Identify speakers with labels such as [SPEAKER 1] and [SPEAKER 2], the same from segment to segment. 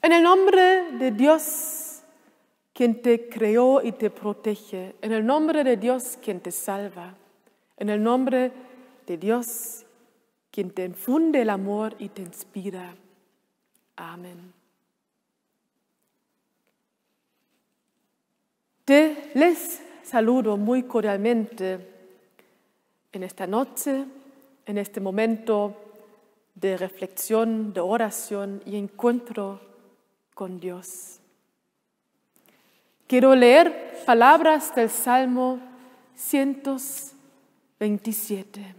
[SPEAKER 1] En el nombre de Dios, quien te creó y te protege. En el nombre de Dios, quien te salva. En el nombre de Dios, quien te infunde el amor y te inspira. Amén. Te les saludo muy cordialmente en esta noche, en este momento de reflexión, de oración y encuentro Dios. Quiero leer palabras del Salmo 127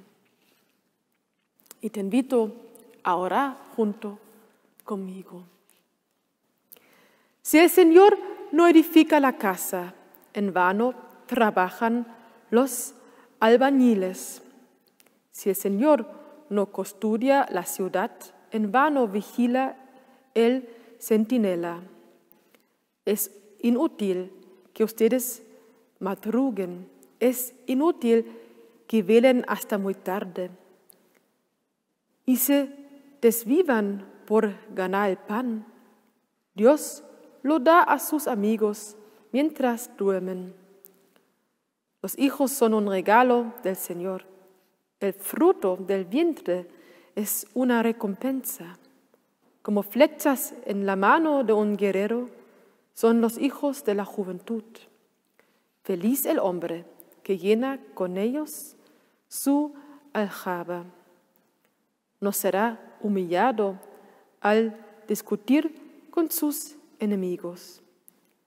[SPEAKER 1] y te invito a junto conmigo. Si el Señor no edifica la casa, en vano trabajan los albañiles. Si el Señor no custodia la ciudad, en vano vigila el centinela. Es inútil que ustedes madruguen. Es inútil que velen hasta muy tarde. Y se desvivan por ganar el pan. Dios lo da a sus amigos mientras duermen. Los hijos son un regalo del Señor. El fruto del vientre es una recompensa como flechas en la mano de un guerrero, son los hijos de la juventud. Feliz el hombre que llena con ellos su aljaba. No será humillado al discutir con sus enemigos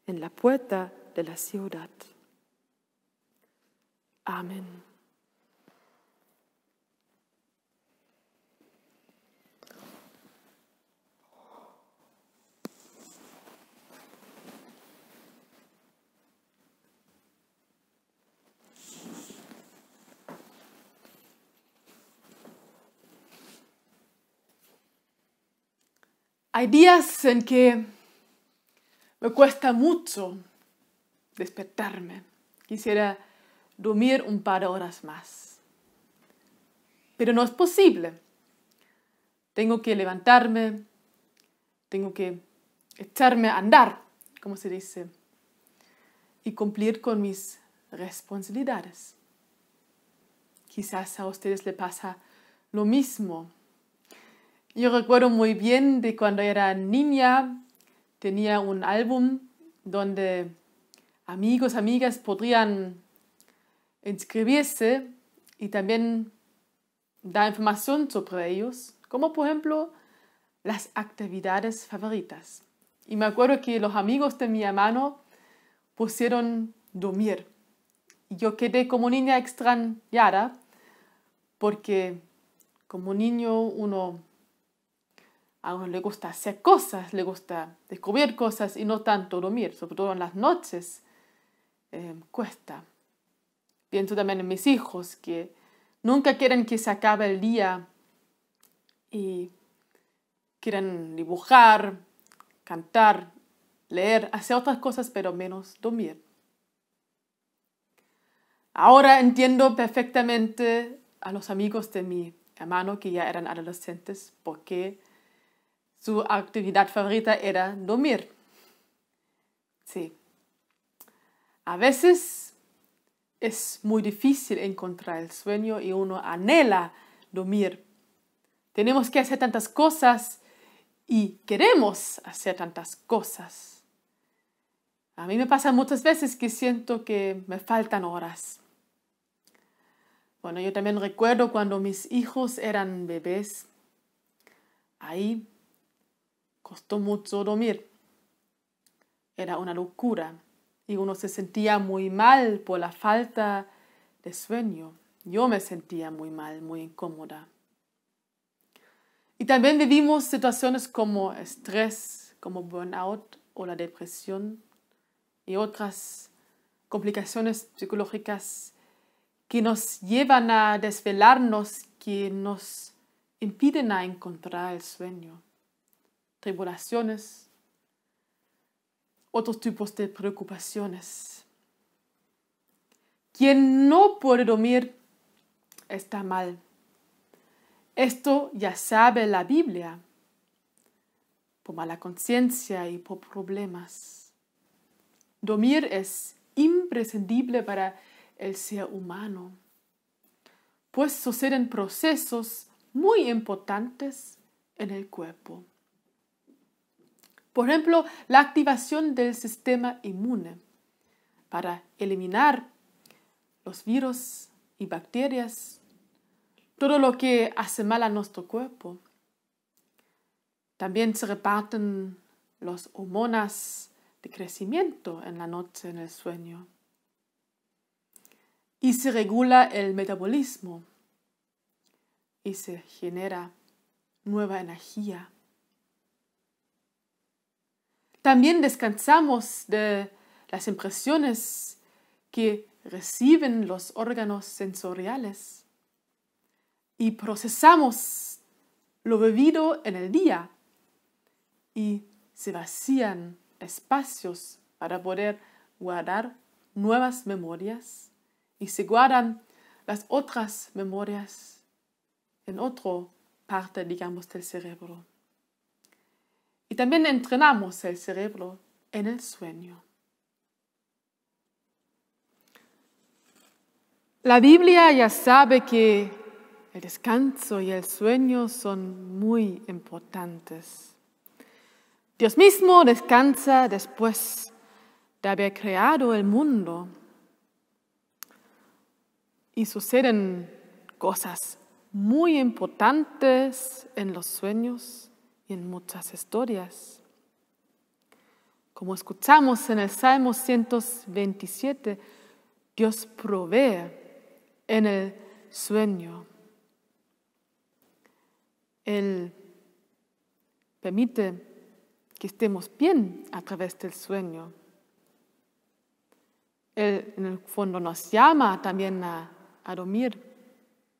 [SPEAKER 1] en la puerta de la ciudad. Amén. Hay días en que me cuesta mucho despertarme. Quisiera dormir un par de horas más. Pero no es posible. Tengo que levantarme, tengo que echarme a andar, como se dice, y cumplir con mis responsabilidades. Quizás a ustedes les pasa lo mismo. Yo recuerdo muy bien de cuando era niña, tenía un álbum donde amigos, amigas podrían inscribirse y también dar información sobre ellos, como por ejemplo las actividades favoritas. Y me acuerdo que los amigos de mi hermano pusieron dormir. y Yo quedé como niña extrañada porque como niño uno a uno le gusta hacer cosas, le gusta descubrir cosas y no tanto dormir, sobre todo en las noches. Eh, cuesta. Pienso también en mis hijos que nunca quieren que se acabe el día y quieren dibujar, cantar, leer, hacer otras cosas, pero menos dormir. Ahora entiendo perfectamente a los amigos de mi hermano que ya eran adolescentes porque su actividad favorita era dormir. Sí. A veces es muy difícil encontrar el sueño y uno anhela dormir. Tenemos que hacer tantas cosas y queremos hacer tantas cosas. A mí me pasa muchas veces que siento que me faltan horas. Bueno, yo también recuerdo cuando mis hijos eran bebés. Ahí costó mucho dormir. Era una locura y uno se sentía muy mal por la falta de sueño. Yo me sentía muy mal, muy incómoda. Y también vivimos situaciones como estrés, como burnout o la depresión y otras complicaciones psicológicas que nos llevan a desvelarnos, que nos impiden a encontrar el sueño tribulaciones, otros tipos de preocupaciones. Quien no puede dormir está mal. Esto ya sabe la Biblia por mala conciencia y por problemas. Dormir es imprescindible para el ser humano, pues suceden procesos muy importantes en el cuerpo. Por ejemplo, la activación del sistema inmune para eliminar los virus y bacterias, todo lo que hace mal a nuestro cuerpo. También se reparten las hormonas de crecimiento en la noche, en el sueño. Y se regula el metabolismo y se genera nueva energía. También descansamos de las impresiones que reciben los órganos sensoriales y procesamos lo bebido en el día y se vacían espacios para poder guardar nuevas memorias y se guardan las otras memorias en otra parte, digamos, del cerebro. Y también entrenamos el cerebro en el sueño. La Biblia ya sabe que el descanso y el sueño son muy importantes. Dios mismo descansa después de haber creado el mundo. Y suceden cosas muy importantes en los sueños muchas historias. Como escuchamos en el Salmo 127, Dios provee en el sueño. Él permite que estemos bien a través del sueño. Él en el fondo nos llama también a dormir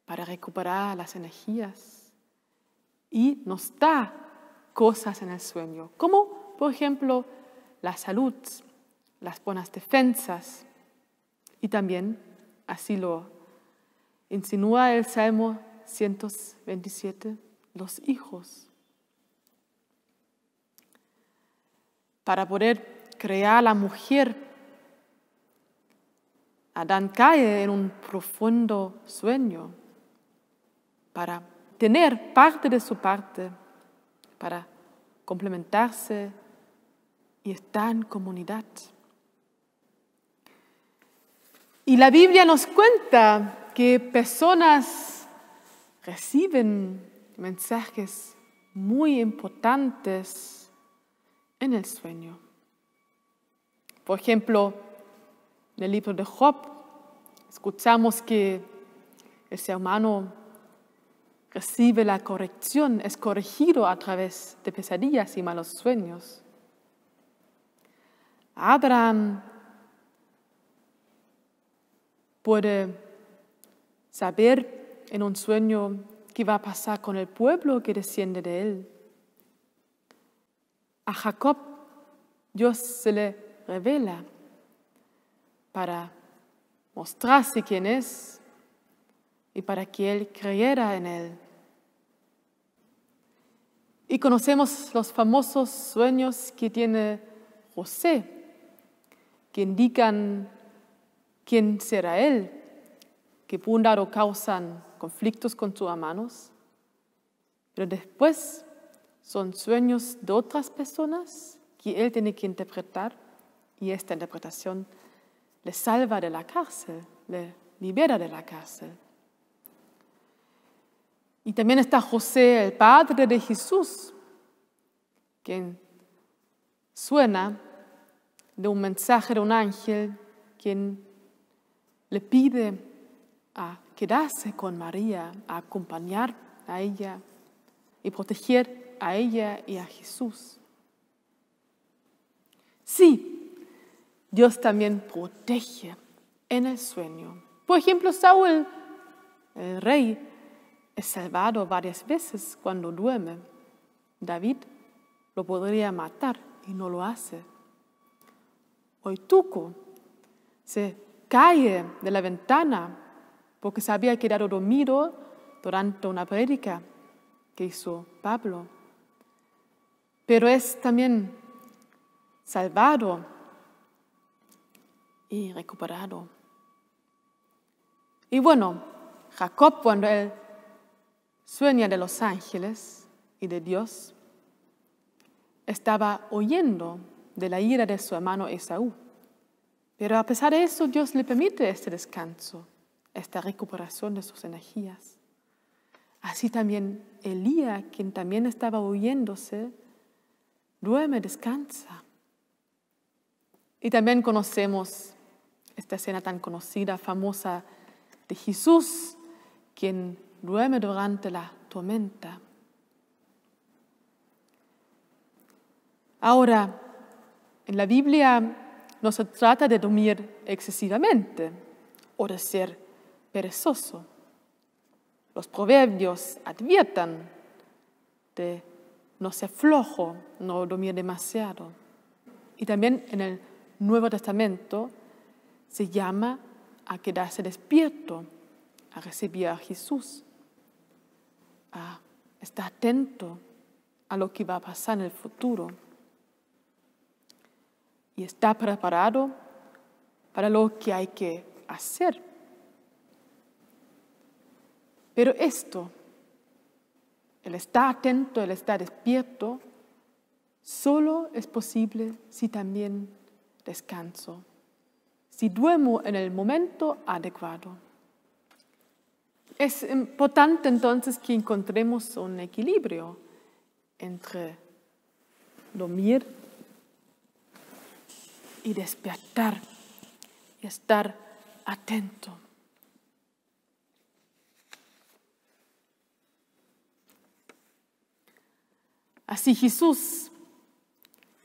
[SPEAKER 1] para recuperar las energías y nos da cosas en el sueño, como por ejemplo la salud, las buenas defensas. Y también, así lo insinúa el Salmo 127, los hijos. Para poder crear a la mujer, Adán cae en un profundo sueño para tener parte de su parte para complementarse y estar en comunidad. Y la Biblia nos cuenta que personas reciben mensajes muy importantes en el sueño. Por ejemplo, en el libro de Job escuchamos que ese ser humano recibe la corrección, es corregido a través de pesadillas y malos sueños. Abraham puede saber en un sueño qué va a pasar con el pueblo que desciende de él. A Jacob Dios se le revela para mostrarse quién es y para que él creyera en él. Y conocemos los famosos sueños que tiene José, que indican quién será él, que por o causan conflictos con sus hermanos, pero después son sueños de otras personas que él tiene que interpretar y esta interpretación le salva de la cárcel, le libera de la cárcel. Y también está José, el padre de Jesús, quien suena de un mensaje de un ángel, quien le pide a quedarse con María, a acompañar a ella y proteger a ella y a Jesús. Sí, Dios también protege en el sueño. Por ejemplo, Saúl, el rey, es salvado varias veces cuando duerme. David lo podría matar y no lo hace. Hoy Tuco se cae de la ventana porque se había quedado dormido durante una prédica que hizo Pablo. Pero es también salvado y recuperado. Y bueno, Jacob cuando él sueña de los ángeles y de Dios, estaba oyendo de la ira de su hermano Esaú. Pero a pesar de eso, Dios le permite este descanso, esta recuperación de sus energías. Así también Elías, quien también estaba huyéndose, duerme, descansa. Y también conocemos esta escena tan conocida, famosa, de Jesús, quien duerme durante la tormenta. Ahora, en la Biblia no se trata de dormir excesivamente o de ser perezoso. Los proverbios adviertan de no ser flojo, no dormir demasiado. Y también en el Nuevo Testamento se llama a quedarse despierto, a recibir a Jesús está atento a lo que va a pasar en el futuro y está preparado para lo que hay que hacer. Pero esto, el estar atento, el estar despierto, solo es posible si también descanso, si duermo en el momento adecuado. Es importante entonces que encontremos un equilibrio entre dormir y despertar y estar atento. Así Jesús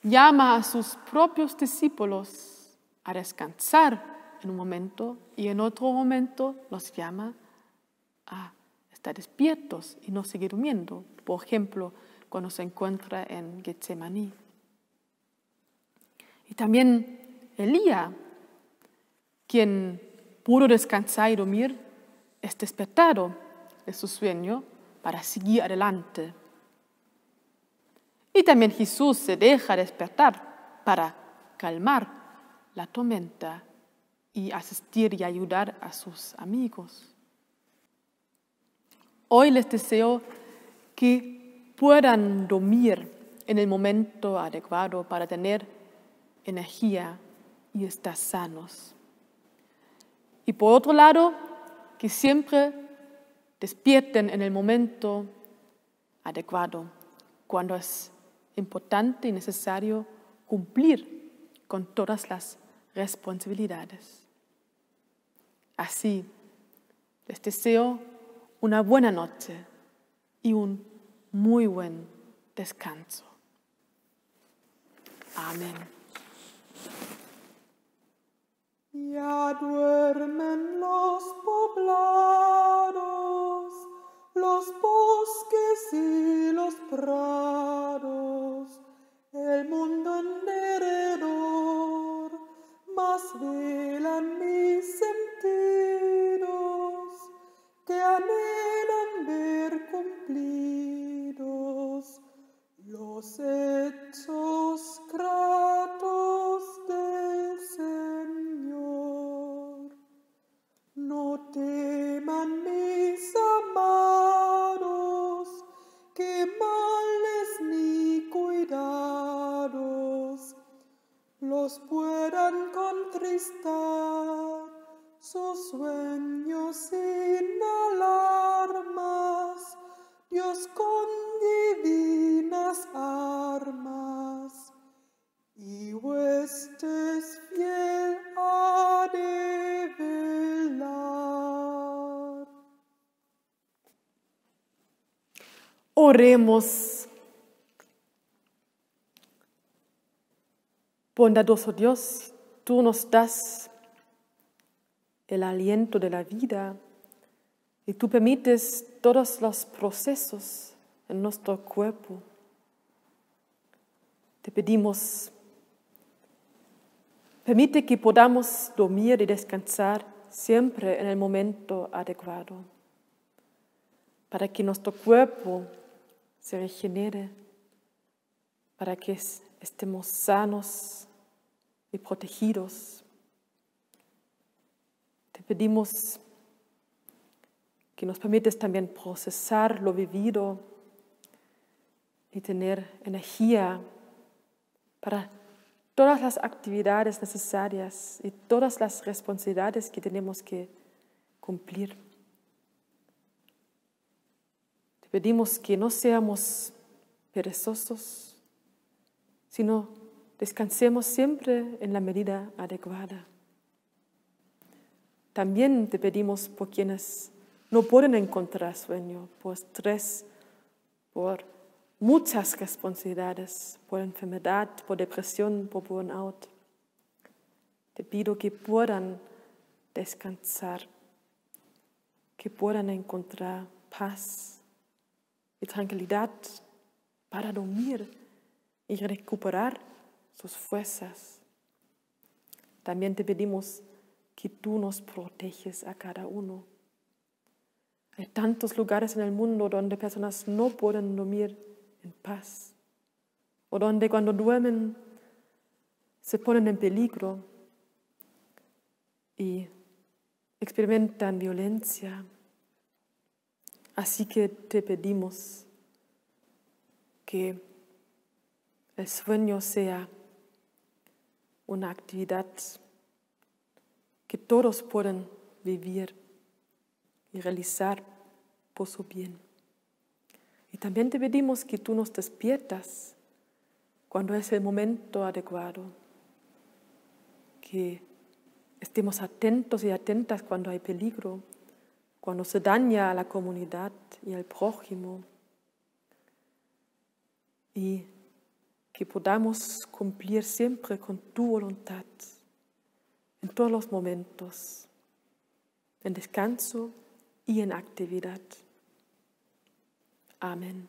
[SPEAKER 1] llama a sus propios discípulos a descansar en un momento y en otro momento los llama a estar despiertos y no seguir durmiendo, por ejemplo, cuando se encuentra en Getsemaní. Y también Elías, quien pudo descansar y dormir, es despertado de su sueño para seguir adelante. Y también Jesús se deja despertar para calmar la tormenta y asistir y ayudar a sus amigos. Hoy les deseo que puedan dormir en el momento adecuado para tener energía y estar sanos. Y por otro lado, que siempre despierten en el momento adecuado, cuando es importante y necesario cumplir con todas las responsabilidades. Así, les deseo una buena noche y un muy buen descanso.
[SPEAKER 2] Amén. Ya duermen los poblados, los bosques y los prados, el mundo en más vela la mis Oremos.
[SPEAKER 1] Bondadoso Dios, tú nos das el aliento de la vida y tú permites todos los procesos en nuestro cuerpo. Te pedimos, permite que podamos dormir y descansar siempre en el momento adecuado, para que nuestro cuerpo se regenere para que estemos sanos y protegidos. Te pedimos que nos permites también procesar lo vivido y tener energía para todas las actividades necesarias y todas las responsabilidades que tenemos que cumplir pedimos que no seamos perezosos, sino descansemos siempre en la medida adecuada. También te pedimos por quienes no pueden encontrar sueño, por estrés, por muchas responsabilidades, por enfermedad, por depresión, por burnout. Te pido que puedan descansar, que puedan encontrar paz y tranquilidad para dormir y recuperar sus fuerzas. También te pedimos que tú nos proteges a cada uno. Hay tantos lugares en el mundo donde personas no pueden dormir en paz o donde cuando duermen se ponen en peligro y experimentan violencia, Así que te pedimos que el sueño sea una actividad que todos puedan vivir y realizar por su bien. Y también te pedimos que tú nos despiertas cuando es el momento adecuado, que estemos atentos y atentas cuando hay peligro, cuando se daña a la comunidad y al prójimo, y que podamos cumplir siempre con tu voluntad en todos los momentos, en descanso y en actividad. Amén.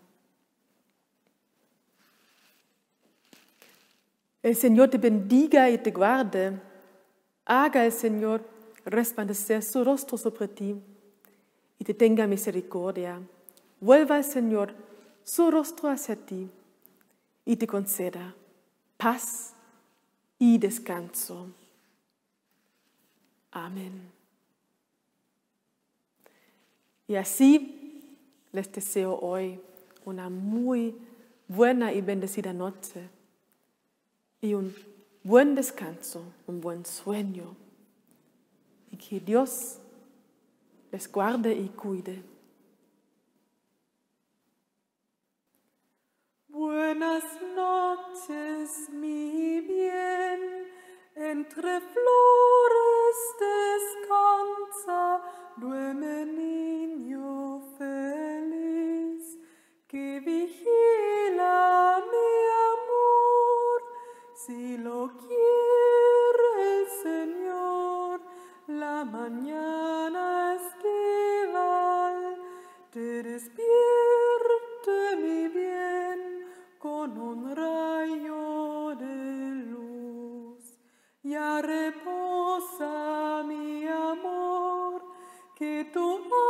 [SPEAKER 1] El Señor te bendiga y te guarde. Haga el Señor resplandecer su rostro sobre ti y te tenga misericordia. Vuelva el Señor su rostro hacia ti y te conceda paz y descanso. Amén. Y así les deseo hoy una muy buena y bendecida noche y un buen descanso, un buen sueño. Y que Dios les guarda e cuide.
[SPEAKER 2] Ya reposa mi amor, que tu